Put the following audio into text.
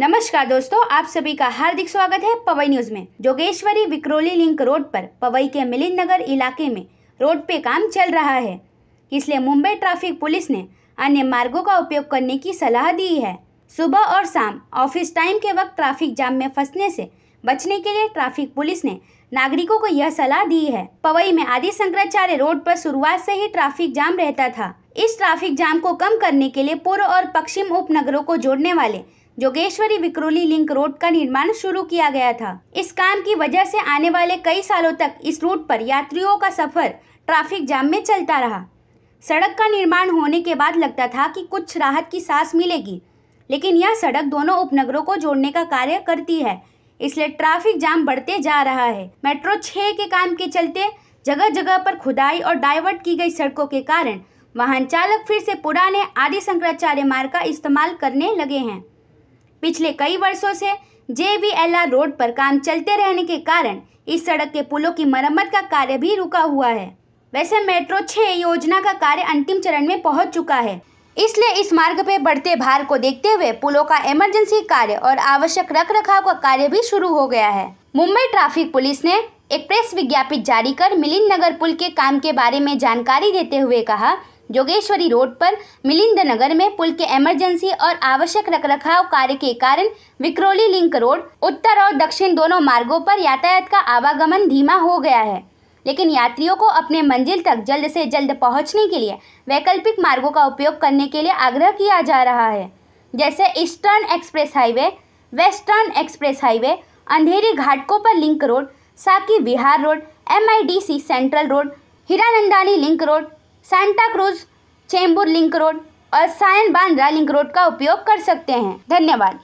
नमस्कार दोस्तों आप सभी का हार्दिक स्वागत है पवई न्यूज में जोगेश्वरी विक्रोली लिंक रोड पर पवई के मिलिंद नगर इलाके में रोड पे काम चल रहा है इसलिए मुंबई ट्रैफिक पुलिस ने अन्य मार्गों का उपयोग करने की सलाह दी है सुबह और शाम ऑफिस टाइम के वक्त ट्रैफिक जाम में फंसने से बचने के लिए ट्रैफिक पुलिस ने नागरिकों को यह सलाह दी है पवई में आदि शंकराचार्य रोड पर शुरुआत से ही ट्रैफिक जाम रहता था इस ट्रैफिक जाम को कम करने के लिए पूर्व और पश्चिम उपनगरों को जोड़ने वाले जोगेश्वरी विक्रोली लिंक रोड का निर्माण शुरू किया गया था इस काम की वजह से आने वाले कई सालों तक इस रूट पर यात्रियों का सफर ट्रैफिक जाम में चलता रहा सड़क का निर्माण होने के बाद लगता था कि कुछ राहत की सांस मिलेगी लेकिन यह सड़क दोनों उपनगरों को जोड़ने का कार्य करती है इसलिए ट्रैफिक जाम बढ़ते जा रहा है मेट्रो छः के काम के चलते जगह जगह पर खुदाई और डाइवर्ट की गई सड़कों के कारण वाहन चालक फिर से पुराने आदि शंकराचार्य मार्ग का इस्तेमाल करने लगे हैं पिछले कई वर्षों से आर रोड पर काम चलते रहने के कारण इस सड़क के पुलों की मरम्मत का कार्य भी रुका हुआ है वैसे मेट्रो छः योजना का कार्य अंतिम चरण में पहुंच चुका है इसलिए इस मार्ग पर बढ़ते भार को देखते हुए पुलों का इमरजेंसी कार्य और आवश्यक रख रखाव का कार्य भी शुरू हो गया है मुंबई ट्रैफिक पुलिस ने एक प्रेस विज्ञापित जारी कर मिलिंद नगर पुल के काम के बारे में जानकारी देते हुए कहा जोगेश्वरी रोड पर मिलिंद नगर में पुल के इमरजेंसी और आवश्यक रखरखाव कार्य के कारण विक्रोली लिंक रोड उत्तर और दक्षिण दोनों मार्गों पर यातायात का आवागमन धीमा हो गया है लेकिन यात्रियों को अपने मंजिल तक जल्द से जल्द पहुंचने के लिए वैकल्पिक मार्गों का उपयोग करने के लिए आग्रह किया जा रहा है जैसे eastern express highway western express highway Andheri घाटकों पर link road Saki Vihar road MIDC central road Hiranandani link road Santa Cruz Chembur link road और सायन बांद्रा लिंक रोड का उपयोग कर सकते हैं धन्यवाद